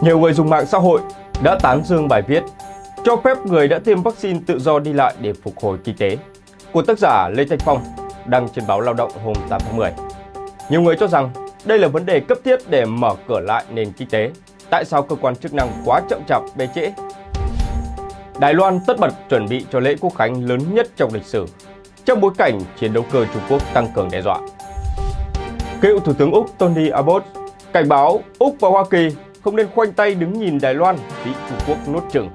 Nhiều người dùng mạng xã hội đã tán dương bài viết cho phép người đã tiêm vaccine tự do đi lại để phục hồi kinh tế của tác giả Lê Thanh Phong đăng trên báo Lao động hôm 8 tháng 10. Nhiều người cho rằng đây là vấn đề cấp thiết để mở cửa lại nền kinh tế. Tại sao cơ quan chức năng quá chậm chạp bê trễ? Đài Loan tất bật chuẩn bị cho lễ quốc khánh lớn nhất trong lịch sử trong bối cảnh chiến đấu cơ Trung Quốc tăng cường đe dọa. Cựu Thủ tướng Úc Tony Abbott cảnh báo Úc và Hoa Kỳ không nên khoanh tay đứng nhìn Đài Loan bị Trung Quốc nuốt chừng.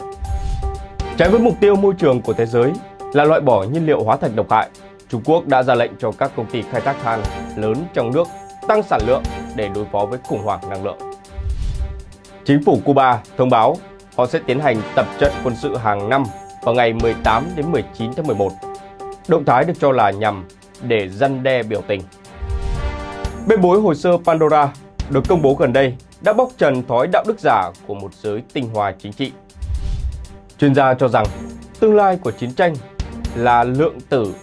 Trái với mục tiêu môi trường của thế giới là loại bỏ nhiên liệu hóa thạch độc hại, Trung Quốc đã ra lệnh cho các công ty khai thác than lớn trong nước tăng sản lượng để đối phó với khủng hoảng năng lượng. Chính phủ Cuba thông báo họ sẽ tiến hành tập trận quân sự hàng năm vào ngày 18 đến 19 tháng 11. Động thái được cho là nhằm để răn đe biểu tình. Bên bối hồ sơ Pandora được công bố gần đây đã bóc trần thói đạo đức giả của một giới tinh hoa chính trị. Chuyên gia cho rằng tương lai của chiến tranh là lượng tử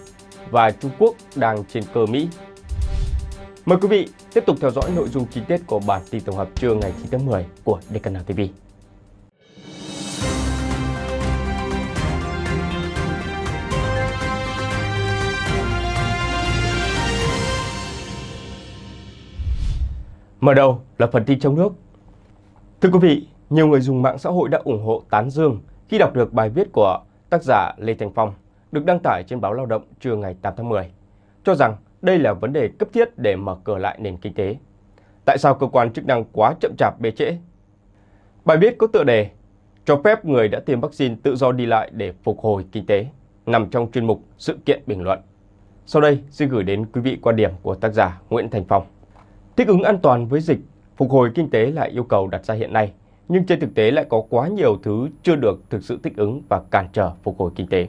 và Trung Quốc đang trên cờ Mỹ. Mời quý vị tiếp tục theo dõi nội dung chi tiết của bản tin tổng hợp trưa ngày 9 tháng 10 của Decana TV. Mở đầu là phần tin trong nước. Thưa quý vị, nhiều người dùng mạng xã hội đã ủng hộ tán dương khi đọc được bài viết của tác giả Lê Thành Phong được đăng tải trên báo Lao động trưa ngày 8 tháng 10, cho rằng đây là vấn đề cấp thiết để mở cửa lại nền kinh tế. Tại sao cơ quan chức năng quá chậm chạp bê trễ? Bài viết có tựa đề cho phép người đã tiêm vaccine tự do đi lại để phục hồi kinh tế, nằm trong chuyên mục sự kiện bình luận. Sau đây, xin gửi đến quý vị quan điểm của tác giả Nguyễn Thành Phong. Thích ứng an toàn với dịch, phục hồi kinh tế là yêu cầu đặt ra hiện nay, nhưng trên thực tế lại có quá nhiều thứ chưa được thực sự thích ứng và cản trở phục hồi kinh tế.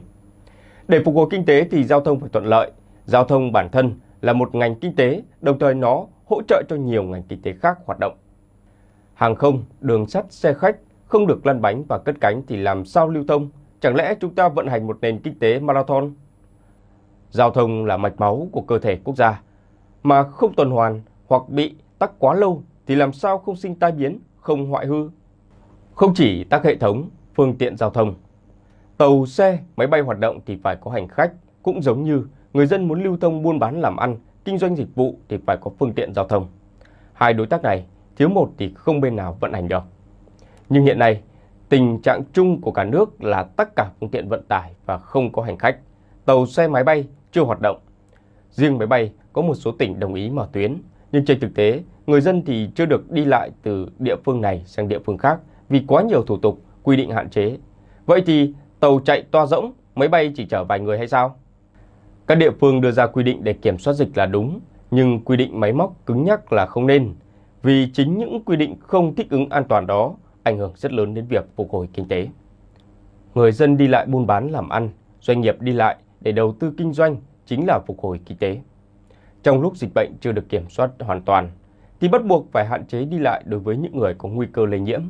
Để phục hồi kinh tế thì giao thông phải thuận lợi. Giao thông bản thân là một ngành kinh tế, đồng thời nó hỗ trợ cho nhiều ngành kinh tế khác hoạt động. Hàng không, đường sắt, xe khách không được lăn bánh và cất cánh thì làm sao lưu thông? Chẳng lẽ chúng ta vận hành một nền kinh tế marathon? Giao thông là mạch máu của cơ thể quốc gia, mà không tuần hoàn hoặc bị tắc quá lâu thì làm sao không sinh tai biến, không hoại hư. Không chỉ tắc hệ thống, phương tiện giao thông, tàu, xe, máy bay hoạt động thì phải có hành khách, cũng giống như người dân muốn lưu thông buôn bán làm ăn, kinh doanh dịch vụ thì phải có phương tiện giao thông. Hai đối tác này thiếu một thì không bên nào vận hành được. Nhưng hiện nay, tình trạng chung của cả nước là tất cả phương tiện vận tải và không có hành khách, tàu xe máy bay chưa hoạt động. Riêng máy bay có một số tỉnh đồng ý mở tuyến, nhưng trên thực tế, người dân thì chưa được đi lại từ địa phương này sang địa phương khác vì quá nhiều thủ tục, quy định hạn chế. Vậy thì tàu chạy toa rỗng, máy bay chỉ chở vài người hay sao? Các địa phương đưa ra quy định để kiểm soát dịch là đúng, nhưng quy định máy móc cứng nhắc là không nên, vì chính những quy định không thích ứng an toàn đó ảnh hưởng rất lớn đến việc phục hồi kinh tế. Người dân đi lại buôn bán làm ăn, doanh nghiệp đi lại để đầu tư kinh doanh chính là phục hồi kinh tế. Trong lúc dịch bệnh chưa được kiểm soát hoàn toàn, thì bắt buộc phải hạn chế đi lại đối với những người có nguy cơ lây nhiễm.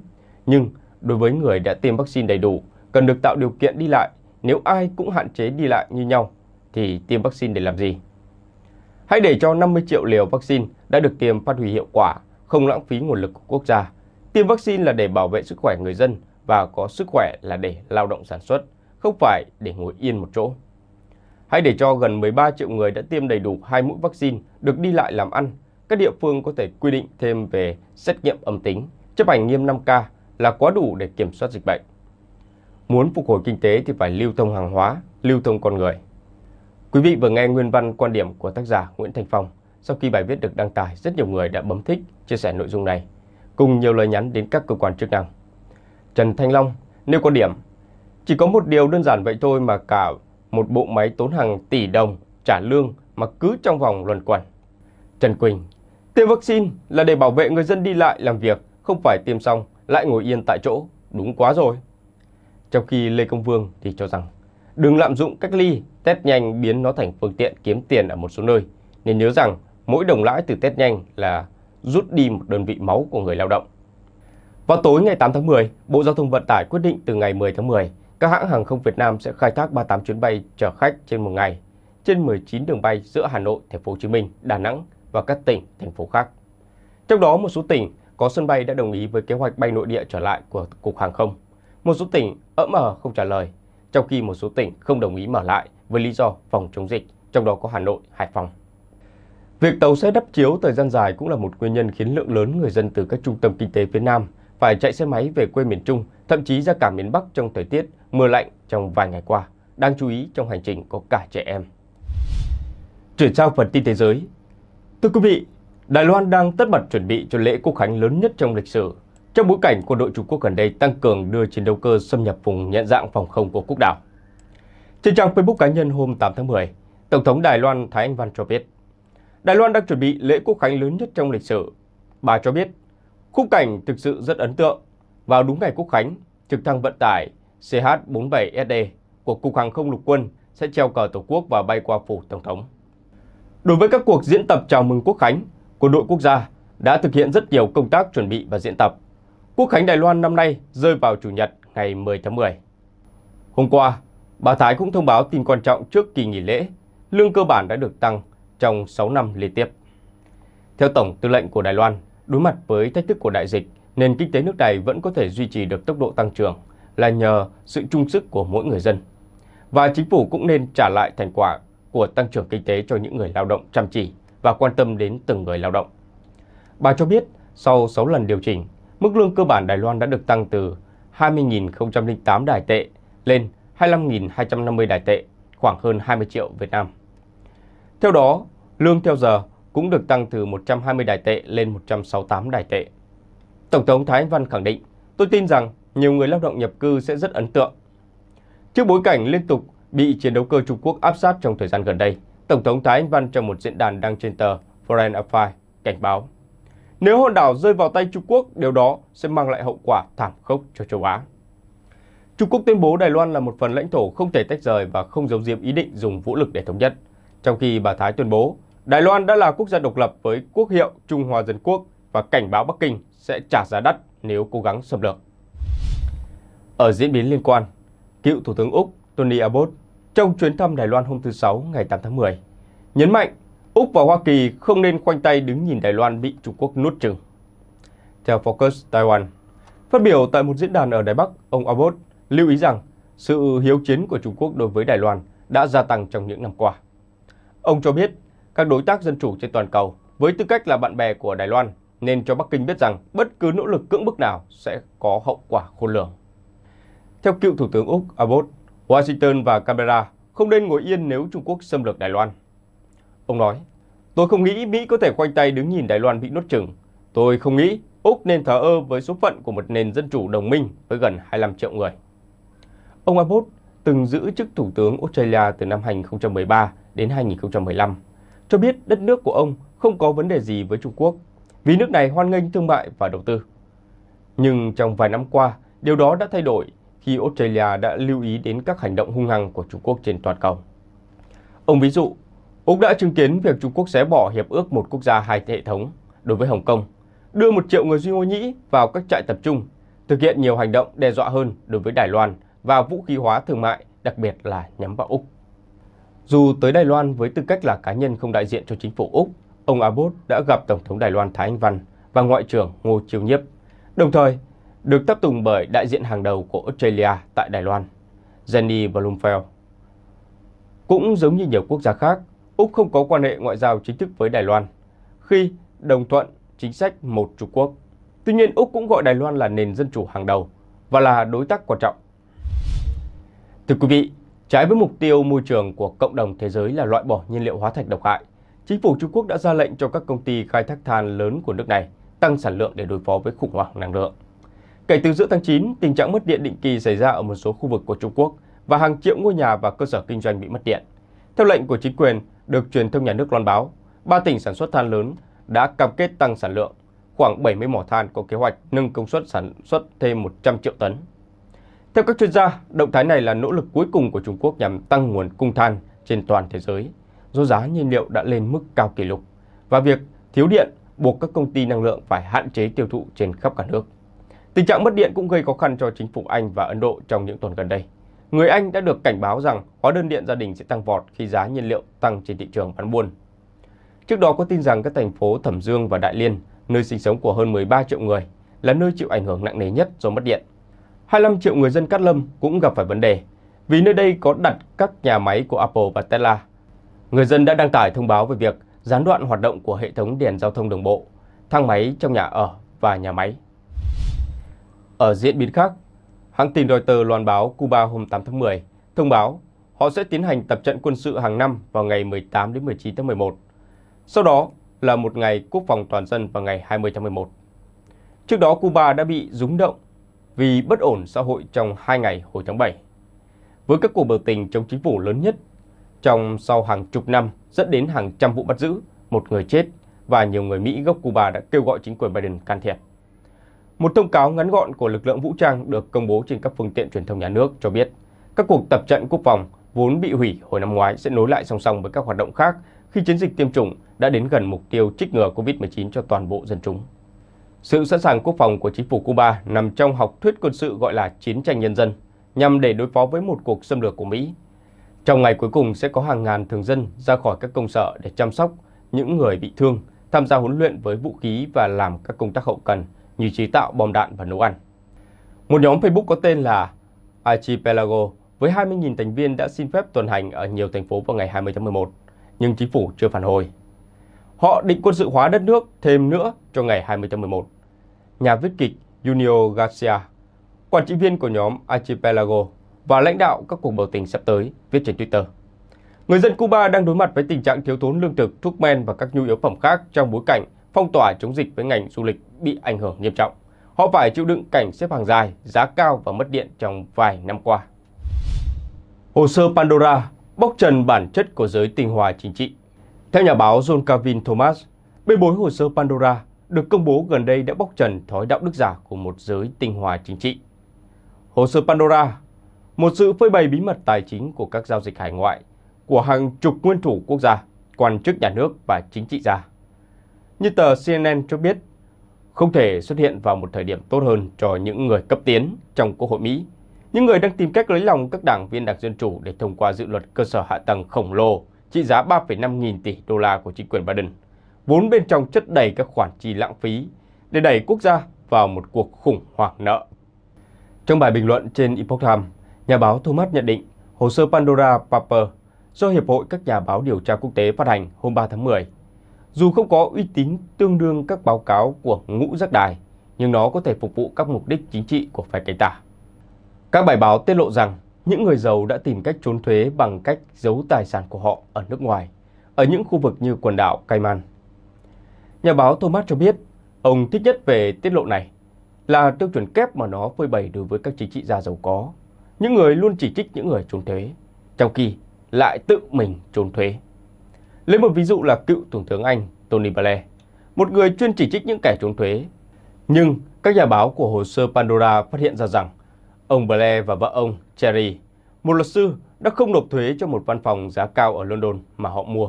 Nhưng đối với người đã tiêm vaccine đầy đủ, cần được tạo điều kiện đi lại. Nếu ai cũng hạn chế đi lại như nhau, thì tiêm vaccine để làm gì? Hãy để cho 50 triệu liều vaccine đã được tiêm phát huy hiệu quả, không lãng phí nguồn lực của quốc gia. Tiêm vaccine là để bảo vệ sức khỏe người dân và có sức khỏe là để lao động sản xuất, không phải để ngồi yên một chỗ. Hãy để cho gần 13 triệu người đã tiêm đầy đủ hai mũi vaccine được đi lại làm ăn. Các địa phương có thể quy định thêm về xét nghiệm âm tính, chấp hành nghiêm 5K là quá đủ để kiểm soát dịch bệnh. Muốn phục hồi kinh tế thì phải lưu thông hàng hóa, lưu thông con người. Quý vị vừa nghe nguyên văn quan điểm của tác giả Nguyễn Thành Phong. Sau khi bài viết được đăng tải, rất nhiều người đã bấm thích, chia sẻ nội dung này, cùng nhiều lời nhắn đến các cơ quan chức năng. Trần Thanh Long nêu quan điểm, chỉ có một điều đơn giản vậy thôi mà cả một bộ máy tốn hàng tỷ đồng trả lương mà cứ trong vòng luẩn quẩn. Trần Quỳnh, tiêm vaccine là để bảo vệ người dân đi lại làm việc, không phải tiêm xong lại ngồi yên tại chỗ, đúng quá rồi. Trong khi Lê Công Vương thì cho rằng đừng lạm dụng cách ly, test nhanh biến nó thành phương tiện kiếm tiền ở một số nơi. Nên nhớ rằng mỗi đồng lãi từ test nhanh là rút đi một đơn vị máu của người lao động. Vào tối ngày 8 tháng 10, Bộ Giao thông Vận tải quyết định từ ngày 10 tháng 10 các hãng hàng không Việt Nam sẽ khai thác 38 chuyến bay chở khách trên một ngày trên 19 đường bay giữa Hà Nội, Thành phố Hồ Chí Minh, Đà Nẵng và các tỉnh, thành phố khác. Trong đó, một số tỉnh có sân bay đã đồng ý với kế hoạch bay nội địa trở lại của Cục Hàng không. Một số tỉnh ẫm ờ không trả lời, trong khi một số tỉnh không đồng ý mở lại với lý do phòng chống dịch, trong đó có Hà Nội, Hải Phòng. Việc tàu xe đắp chiếu thời gian dài cũng là một nguyên nhân khiến lượng lớn người dân từ các trung tâm kinh tế phía Nam phải chạy xe máy về quê miền Trung, thậm chí ra cả miền Bắc trong thời tiết mưa lạnh trong vài ngày qua. đang chú ý trong hành trình có cả trẻ em. Chuyển sang phần tin thế giới. Thưa quý vị, Đài Loan đang tất bật chuẩn bị cho lễ quốc khánh lớn nhất trong lịch sử. Trong bối cảnh quân đội Trung Quốc gần đây tăng cường đưa chiến đấu cơ xâm nhập vùng nhận dạng phòng không của quốc đảo. Trên trang Facebook cá nhân hôm 8 tháng 10, Tổng thống Đài Loan Thái Anh Văn cho biết, Đài Loan đang chuẩn bị lễ quốc khánh lớn nhất trong lịch sử. Bà cho biết Khung cảnh thực sự rất ấn tượng. Vào đúng ngày Quốc Khánh, trực thăng vận tải CH-47SD của Cục Hàng không Lục quân sẽ treo cờ Tổ quốc và bay qua phủ Tổng thống. Đối với các cuộc diễn tập chào mừng Quốc Khánh, quân đội quốc gia đã thực hiện rất nhiều công tác chuẩn bị và diễn tập. Quốc Khánh Đài Loan năm nay rơi vào Chủ nhật ngày 10 tháng 10. Hôm qua, bà Thái cũng thông báo tin quan trọng trước kỳ nghỉ lễ, lương cơ bản đã được tăng trong 6 năm liên tiếp. Theo Tổng Tư lệnh của Đài Loan, Đối mặt với thách thức của đại dịch, nền kinh tế nước này vẫn có thể duy trì được tốc độ tăng trưởng là nhờ sự trung sức của mỗi người dân. Và chính phủ cũng nên trả lại thành quả của tăng trưởng kinh tế cho những người lao động chăm chỉ và quan tâm đến từng người lao động. Bà cho biết, sau 6 lần điều chỉnh, mức lương cơ bản Đài Loan đã được tăng từ 20.008 đài tệ lên 25.250 đài tệ, khoảng hơn 20 triệu Việt Nam. Theo đó, lương theo giờ cũng được tăng từ 120 đài tệ lên 168 đài tệ. Tổng thống Thái Anh Văn khẳng định, tôi tin rằng nhiều người lao động nhập cư sẽ rất ấn tượng. Trước bối cảnh liên tục bị chiến đấu cơ Trung Quốc áp sát trong thời gian gần đây, Tổng thống Thái Anh Văn trong một diễn đàn đăng trên tờ Foreign Affairs cảnh báo, nếu hòn đảo rơi vào tay Trung Quốc, điều đó sẽ mang lại hậu quả thảm khốc cho châu Á. Trung Quốc tuyên bố Đài Loan là một phần lãnh thổ không thể tách rời và không giấu diếm ý định dùng vũ lực để thống nhất, trong khi bà Thái tuyên bố Đài Loan đã là quốc gia độc lập với quốc hiệu Trung Hoa Dân Quốc và cảnh báo Bắc Kinh sẽ trả giá đắt nếu cố gắng xâm lược. Ở diễn biến liên quan, cựu Thủ tướng Úc Tony Abbott trong chuyến thăm Đài Loan hôm thứ Sáu ngày 8 tháng 10, nhấn mạnh Úc và Hoa Kỳ không nên khoanh tay đứng nhìn Đài Loan bị Trung Quốc nuốt chừng. Theo Focus Taiwan, phát biểu tại một diễn đàn ở Đài Bắc, ông Abbott lưu ý rằng sự hiếu chiến của Trung Quốc đối với Đài Loan đã gia tăng trong những năm qua. Ông cho biết các đối tác dân chủ trên toàn cầu với tư cách là bạn bè của Đài Loan nên cho Bắc Kinh biết rằng bất cứ nỗ lực cưỡng bức nào sẽ có hậu quả khôn lường. Theo cựu Thủ tướng Úc Abbott, Washington và Canberra không nên ngồi yên nếu Trung Quốc xâm lược Đài Loan. Ông nói, tôi không nghĩ Mỹ có thể khoanh tay đứng nhìn Đài Loan bị nuốt chừng. Tôi không nghĩ Úc nên thờ ơ với số phận của một nền dân chủ đồng minh với gần 25 triệu người. Ông Abbott từng giữ chức Thủ tướng Australia từ năm 2013 đến 2015 cho biết đất nước của ông không có vấn đề gì với Trung Quốc, vì nước này hoan nghênh thương mại và đầu tư. Nhưng trong vài năm qua, điều đó đã thay đổi khi Australia đã lưu ý đến các hành động hung hăng của Trung Quốc trên toàn cầu. Ông ví dụ, Úc đã chứng kiến việc Trung Quốc xé bỏ hiệp ước một quốc gia hai hệ thống đối với Hồng Kông, đưa một triệu người Duy Ngô Nhĩ vào các trại tập trung, thực hiện nhiều hành động đe dọa hơn đối với Đài Loan và vũ khí hóa thương mại, đặc biệt là nhắm vào Úc. Dù tới Đài Loan với tư cách là cá nhân không đại diện cho chính phủ Úc, ông Abbott đã gặp Tổng thống Đài Loan Thái Anh Văn và Ngoại trưởng Ngô Chiêu Nhiếp, đồng thời được tiếp tùng bởi đại diện hàng đầu của Australia tại Đài Loan, Jenny Blumfield. Cũng giống như nhiều quốc gia khác, Úc không có quan hệ ngoại giao chính thức với Đài Loan khi đồng thuận chính sách một Trung Quốc. Tuy nhiên, Úc cũng gọi Đài Loan là nền dân chủ hàng đầu và là đối tác quan trọng. Thưa quý vị, Trái với mục tiêu môi trường của cộng đồng thế giới là loại bỏ nhiên liệu hóa thạch độc hại, chính phủ Trung Quốc đã ra lệnh cho các công ty khai thác than lớn của nước này tăng sản lượng để đối phó với khủng hoảng năng lượng. Kể từ giữa tháng 9, tình trạng mất điện định kỳ xảy ra ở một số khu vực của Trung Quốc và hàng triệu ngôi nhà và cơ sở kinh doanh bị mất điện. Theo lệnh của chính quyền được truyền thông nhà nước loan báo, ba tỉnh sản xuất than lớn đã cam kết tăng sản lượng. Khoảng 70 mỏ than có kế hoạch nâng công suất sản xuất thêm 100 triệu tấn theo các chuyên gia, động thái này là nỗ lực cuối cùng của Trung Quốc nhằm tăng nguồn cung than trên toàn thế giới, do giá nhiên liệu đã lên mức cao kỷ lục và việc thiếu điện buộc các công ty năng lượng phải hạn chế tiêu thụ trên khắp cả nước. Tình trạng mất điện cũng gây khó khăn cho chính phủ Anh và Ấn Độ trong những tuần gần đây. Người Anh đã được cảnh báo rằng hóa đơn điện gia đình sẽ tăng vọt khi giá nhiên liệu tăng trên thị trường bán buôn. Trước đó có tin rằng các thành phố Thẩm Dương và Đại Liên, nơi sinh sống của hơn 13 triệu người, là nơi chịu ảnh hưởng nặng nề nhất do mất điện. 25 triệu người dân Cát Lâm cũng gặp phải vấn đề vì nơi đây có đặt các nhà máy của Apple và Tesla. Người dân đã đăng tải thông báo về việc gián đoạn hoạt động của hệ thống đèn giao thông đường bộ, thang máy trong nhà ở và nhà máy. Ở diễn biến khác, hãng tin Reuters loan báo Cuba hôm 8 tháng 10 thông báo họ sẽ tiến hành tập trận quân sự hàng năm vào ngày 18 đến 19 tháng 11. Sau đó là một ngày quốc phòng toàn dân vào ngày 20 tháng 11. Trước đó Cuba đã bị rúng động vì bất ổn xã hội trong hai ngày hồi tháng 7. Với các cuộc biểu tình chống chính phủ lớn nhất trong sau hàng chục năm dẫn đến hàng trăm vụ bắt giữ, một người chết và nhiều người Mỹ gốc Cuba đã kêu gọi chính quyền Biden can thiệp. Một thông cáo ngắn gọn của lực lượng vũ trang được công bố trên các phương tiện truyền thông nhà nước cho biết các cuộc tập trận quốc phòng vốn bị hủy hồi năm ngoái sẽ nối lại song song với các hoạt động khác khi chiến dịch tiêm chủng đã đến gần mục tiêu trích ngừa COVID-19 cho toàn bộ dân chúng. Sự sẵn sàng quốc phòng của chính phủ Cuba nằm trong học thuyết quân sự gọi là chiến tranh nhân dân, nhằm để đối phó với một cuộc xâm lược của Mỹ. Trong ngày cuối cùng sẽ có hàng ngàn thường dân ra khỏi các công sở để chăm sóc những người bị thương, tham gia huấn luyện với vũ khí và làm các công tác hậu cần như chế tạo bom đạn và nấu ăn. Một nhóm Facebook có tên là Archipelago với 20.000 thành viên đã xin phép tuần hành ở nhiều thành phố vào ngày 20 tháng 11, nhưng chính phủ chưa phản hồi. Họ định quân sự hóa đất nước thêm nữa cho ngày 20 tháng 11. Nhà viết kịch Junio Garcia, quản trị viên của nhóm Archipelago và lãnh đạo các cuộc biểu tình sắp tới, viết trên Twitter. Người dân Cuba đang đối mặt với tình trạng thiếu thốn lương thực, thuốc men và các nhu yếu phẩm khác trong bối cảnh phong tỏa chống dịch với ngành du lịch bị ảnh hưởng nghiêm trọng. Họ phải chịu đựng cảnh xếp hàng dài, giá cao và mất điện trong vài năm qua. Hồ sơ Pandora bóc trần bản chất của giới tinh hoa chính trị theo nhà báo John Calvin Thomas, bê bối hồ sơ Pandora được công bố gần đây đã bóc trần thói đạo đức giả của một giới tinh hoa chính trị. Hồ sơ Pandora, một sự phơi bày bí mật tài chính của các giao dịch hải ngoại của hàng chục nguyên thủ quốc gia, quan chức nhà nước và chính trị gia. Như tờ CNN cho biết, không thể xuất hiện vào một thời điểm tốt hơn cho những người cấp tiến trong Quốc hội Mỹ, những người đang tìm cách lấy lòng các đảng viên Đảng Dân Chủ để thông qua dự luật cơ sở hạ tầng khổng lồ trị giá 3,5 nghìn tỷ đô la của chính quyền Biden, vốn bên trong chất đầy các khoản chi lãng phí để đẩy quốc gia vào một cuộc khủng hoảng nợ. Trong bài bình luận trên Epoch Times, nhà báo Thomas nhận định hồ sơ Pandora Paper do Hiệp hội các nhà báo điều tra quốc tế phát hành hôm 3 tháng 10. Dù không có uy tín tương đương các báo cáo của ngũ giác đài, nhưng nó có thể phục vụ các mục đích chính trị của phe cánh tả. Các bài báo tiết lộ rằng những người giàu đã tìm cách trốn thuế bằng cách giấu tài sản của họ ở nước ngoài, ở những khu vực như quần đảo Cayman. Nhà báo Thomas cho biết, ông thích nhất về tiết lộ này là tiêu chuẩn kép mà nó phơi bày đối với các chính trị gia giàu có, những người luôn chỉ trích những người trốn thuế, trong khi lại tự mình trốn thuế. Lấy một ví dụ là cựu Tổng thống Anh Tony Blair, một người chuyên chỉ trích những kẻ trốn thuế. Nhưng các nhà báo của hồ sơ Pandora phát hiện ra rằng Ông Blair và vợ ông, Cherry, một luật sư, đã không nộp thuế cho một văn phòng giá cao ở London mà họ mua.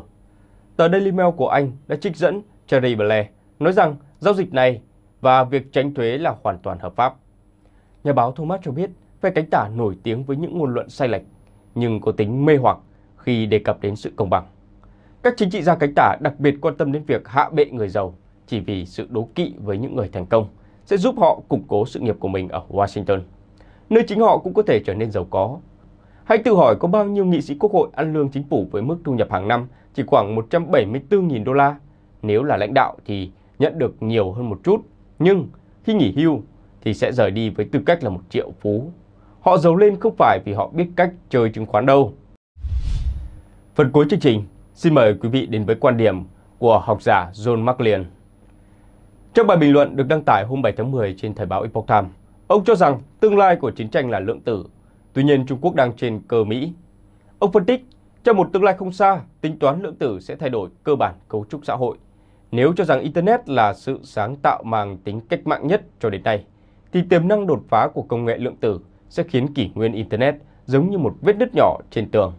Tờ Daily Mail của Anh đã trích dẫn Cherry Blair nói rằng giao dịch này và việc tránh thuế là hoàn toàn hợp pháp. Nhà báo Thomas cho biết phe cánh tả nổi tiếng với những ngôn luận sai lệch nhưng có tính mê hoặc khi đề cập đến sự công bằng. Các chính trị gia cánh tả đặc biệt quan tâm đến việc hạ bệ người giàu chỉ vì sự đố kỵ với những người thành công sẽ giúp họ củng cố sự nghiệp của mình ở Washington nơi chính họ cũng có thể trở nên giàu có. Hãy tự hỏi có bao nhiêu nghị sĩ quốc hội ăn lương chính phủ với mức thu nhập hàng năm chỉ khoảng 174.000 đô la. Nếu là lãnh đạo thì nhận được nhiều hơn một chút, nhưng khi nghỉ hưu thì sẽ rời đi với tư cách là một triệu phú. Họ giàu lên không phải vì họ biết cách chơi chứng khoán đâu. Phần cuối chương trình, xin mời quý vị đến với quan điểm của học giả John McLean. Trong bài bình luận được đăng tải hôm 7 tháng 10 trên Thời báo Epoch Times, Ông cho rằng tương lai của chiến tranh là lượng tử, tuy nhiên Trung Quốc đang trên cờ Mỹ. Ông phân tích, trong một tương lai không xa, tính toán lượng tử sẽ thay đổi cơ bản cấu trúc xã hội. Nếu cho rằng Internet là sự sáng tạo mang tính cách mạng nhất cho đến nay, thì tiềm năng đột phá của công nghệ lượng tử sẽ khiến kỷ nguyên Internet giống như một vết nứt nhỏ trên tường.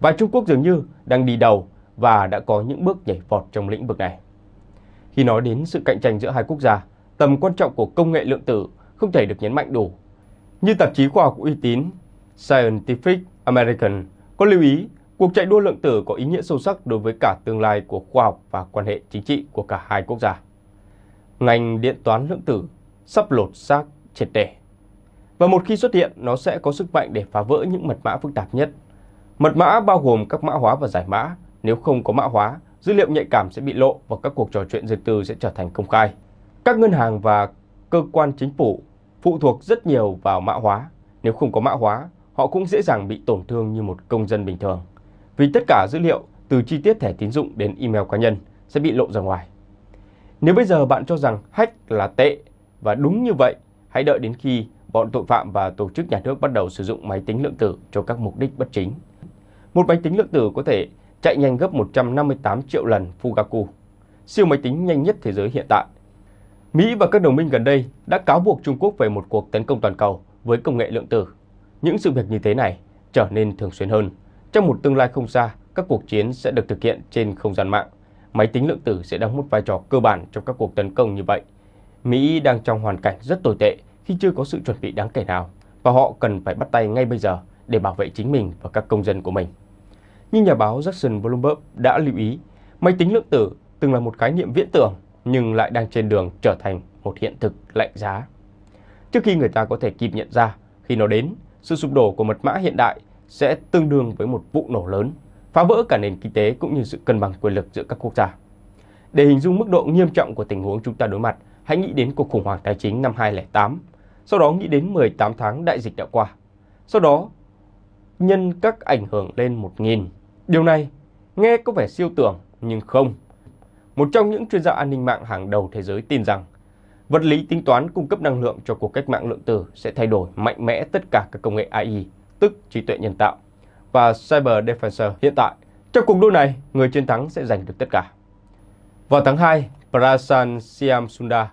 Và Trung Quốc dường như đang đi đầu và đã có những bước nhảy vọt trong lĩnh vực này. Khi nói đến sự cạnh tranh giữa hai quốc gia, tầm quan trọng của công nghệ lượng tử không thể được nhấn mạnh đủ. Như tạp chí khoa học uy tín Scientific American có lưu ý, cuộc chạy đua lượng tử có ý nghĩa sâu sắc đối với cả tương lai của khoa học và quan hệ chính trị của cả hai quốc gia. Ngành điện toán lượng tử sắp lột xác triệt để. Và một khi xuất hiện, nó sẽ có sức mạnh để phá vỡ những mật mã phức tạp nhất. Mật mã bao gồm các mã hóa và giải mã. Nếu không có mã hóa, dữ liệu nhạy cảm sẽ bị lộ và các cuộc trò chuyện riêng tư sẽ trở thành công khai. Các ngân hàng và cơ quan chính phủ phụ thuộc rất nhiều vào mã hóa. Nếu không có mã hóa, họ cũng dễ dàng bị tổn thương như một công dân bình thường. Vì tất cả dữ liệu từ chi tiết thẻ tín dụng đến email cá nhân sẽ bị lộ ra ngoài. Nếu bây giờ bạn cho rằng hack là tệ và đúng như vậy, hãy đợi đến khi bọn tội phạm và tổ chức nhà nước bắt đầu sử dụng máy tính lượng tử cho các mục đích bất chính. Một máy tính lượng tử có thể chạy nhanh gấp 158 triệu lần Fugaku, siêu máy tính nhanh nhất thế giới hiện tại. Mỹ và các đồng minh gần đây đã cáo buộc Trung Quốc về một cuộc tấn công toàn cầu với công nghệ lượng tử. Những sự việc như thế này trở nên thường xuyên hơn. Trong một tương lai không xa, các cuộc chiến sẽ được thực hiện trên không gian mạng. Máy tính lượng tử sẽ đóng một vai trò cơ bản trong các cuộc tấn công như vậy. Mỹ đang trong hoàn cảnh rất tồi tệ khi chưa có sự chuẩn bị đáng kể nào và họ cần phải bắt tay ngay bây giờ để bảo vệ chính mình và các công dân của mình. Như nhà báo Jackson Bloomberg đã lưu ý, máy tính lượng tử từng là một khái niệm viễn tưởng nhưng lại đang trên đường trở thành một hiện thực lạnh giá. Trước khi người ta có thể kịp nhận ra, khi nó đến, sự sụp đổ của mật mã hiện đại sẽ tương đương với một vụ nổ lớn, phá vỡ cả nền kinh tế cũng như sự cân bằng quyền lực giữa các quốc gia. Để hình dung mức độ nghiêm trọng của tình huống chúng ta đối mặt, hãy nghĩ đến cuộc khủng hoảng tài chính năm 2008, sau đó nghĩ đến 18 tháng đại dịch đã qua. Sau đó, nhân các ảnh hưởng lên 1.000. Điều này nghe có vẻ siêu tưởng nhưng không, một trong những chuyên gia an ninh mạng hàng đầu thế giới tin rằng vật lý tính toán cung cấp năng lượng cho cuộc cách mạng lượng tử sẽ thay đổi mạnh mẽ tất cả các công nghệ AI, tức trí tuệ nhân tạo, và Cyber Defense hiện tại. Trong cuộc đua này, người chiến thắng sẽ giành được tất cả. Vào tháng 2, Prasan Siamsunda,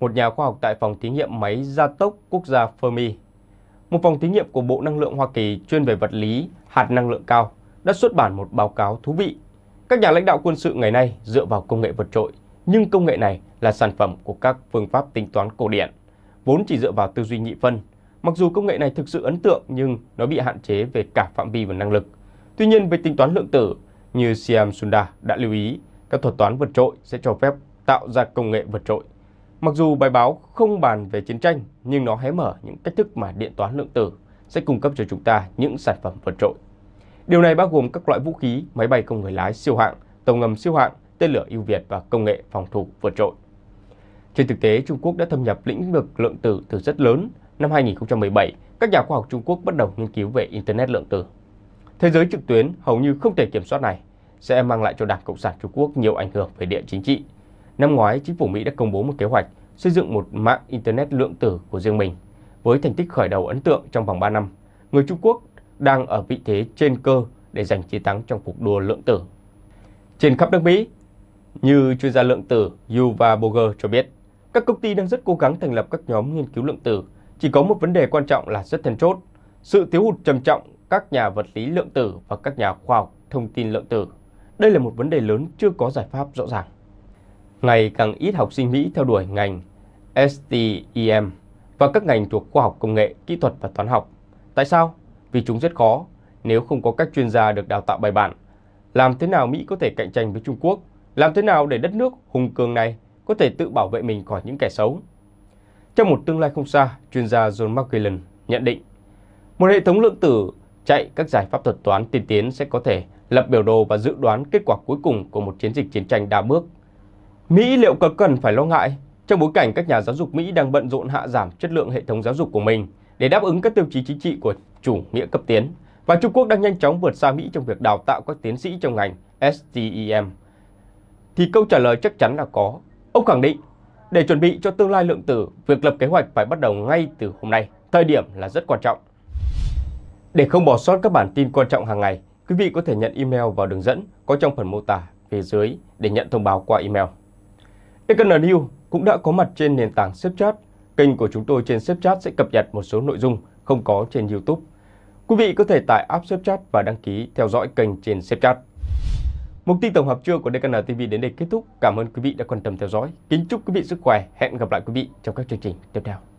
một nhà khoa học tại phòng thí nghiệm máy gia tốc quốc gia Fermi, một phòng thí nghiệm của Bộ Năng lượng Hoa Kỳ chuyên về vật lý hạt năng lượng cao, đã xuất bản một báo cáo thú vị các nhà lãnh đạo quân sự ngày nay dựa vào công nghệ vượt trội, nhưng công nghệ này là sản phẩm của các phương pháp tính toán cổ điển, vốn chỉ dựa vào tư duy nhị phân. Mặc dù công nghệ này thực sự ấn tượng nhưng nó bị hạn chế về cả phạm vi và năng lực. Tuy nhiên về tính toán lượng tử, như Siam Sundar đã lưu ý, các thuật toán vượt trội sẽ cho phép tạo ra công nghệ vượt trội. Mặc dù bài báo không bàn về chiến tranh, nhưng nó hé mở những cách thức mà điện toán lượng tử sẽ cung cấp cho chúng ta những sản phẩm vượt trội. Điều này bao gồm các loại vũ khí, máy bay không người lái siêu hạng, tàu ngầm siêu hạng, tên lửa ưu việt và công nghệ phòng thủ vượt trội. Trên thực tế, Trung Quốc đã thâm nhập lĩnh vực lượng tử từ rất lớn. Năm 2017, các nhà khoa học Trung Quốc bắt đầu nghiên cứu về Internet lượng tử. Thế giới trực tuyến hầu như không thể kiểm soát này sẽ mang lại cho Đảng Cộng sản Trung Quốc nhiều ảnh hưởng về địa chính trị. Năm ngoái, chính phủ Mỹ đã công bố một kế hoạch xây dựng một mạng Internet lượng tử của riêng mình. Với thành tích khởi đầu ấn tượng trong vòng 3 năm, người Trung Quốc đang ở vị thế trên cơ để giành chiến thắng trong cuộc đua lượng tử. Trên khắp nước Mỹ, như chuyên gia lượng tử Yuval Boger cho biết, các công ty đang rất cố gắng thành lập các nhóm nghiên cứu lượng tử. Chỉ có một vấn đề quan trọng là rất then chốt, sự thiếu hụt trầm trọng các nhà vật lý lượng tử và các nhà khoa học thông tin lượng tử. Đây là một vấn đề lớn chưa có giải pháp rõ ràng. Ngày càng ít học sinh Mỹ theo đuổi ngành STEM và các ngành thuộc khoa học công nghệ, kỹ thuật và toán học. Tại sao? vì chúng rất khó nếu không có các chuyên gia được đào tạo bài bản. Làm thế nào Mỹ có thể cạnh tranh với Trung Quốc? Làm thế nào để đất nước hùng cường này có thể tự bảo vệ mình khỏi những kẻ xấu? Trong một tương lai không xa, chuyên gia John McGillan nhận định một hệ thống lượng tử chạy các giải pháp thuật toán tiên tiến sẽ có thể lập biểu đồ và dự đoán kết quả cuối cùng của một chiến dịch chiến tranh đa bước. Mỹ liệu có cần phải lo ngại trong bối cảnh các nhà giáo dục Mỹ đang bận rộn hạ giảm chất lượng hệ thống giáo dục của mình để đáp ứng các tiêu chí chính trị của chủ nghĩa cấp tiến và Trung Quốc đang nhanh chóng vượt xa Mỹ trong việc đào tạo các tiến sĩ trong ngành STEM? Thì câu trả lời chắc chắn là có. Ông khẳng định, để chuẩn bị cho tương lai lượng tử, việc lập kế hoạch phải bắt đầu ngay từ hôm nay. Thời điểm là rất quan trọng. Để không bỏ sót các bản tin quan trọng hàng ngày, quý vị có thể nhận email vào đường dẫn có trong phần mô tả phía dưới để nhận thông báo qua email. Econ News cũng đã có mặt trên nền tảng Xếp Chat. Kênh của chúng tôi trên Xếp Chat sẽ cập nhật một số nội dung không có trên YouTube. Quý vị có thể tải app SafeChat và đăng ký theo dõi kênh trên SafeChat. Mục tin tổng hợp trưa của DKN TV đến đây kết thúc. Cảm ơn quý vị đã quan tâm theo dõi. Kính chúc quý vị sức khỏe. Hẹn gặp lại quý vị trong các chương trình tiếp theo.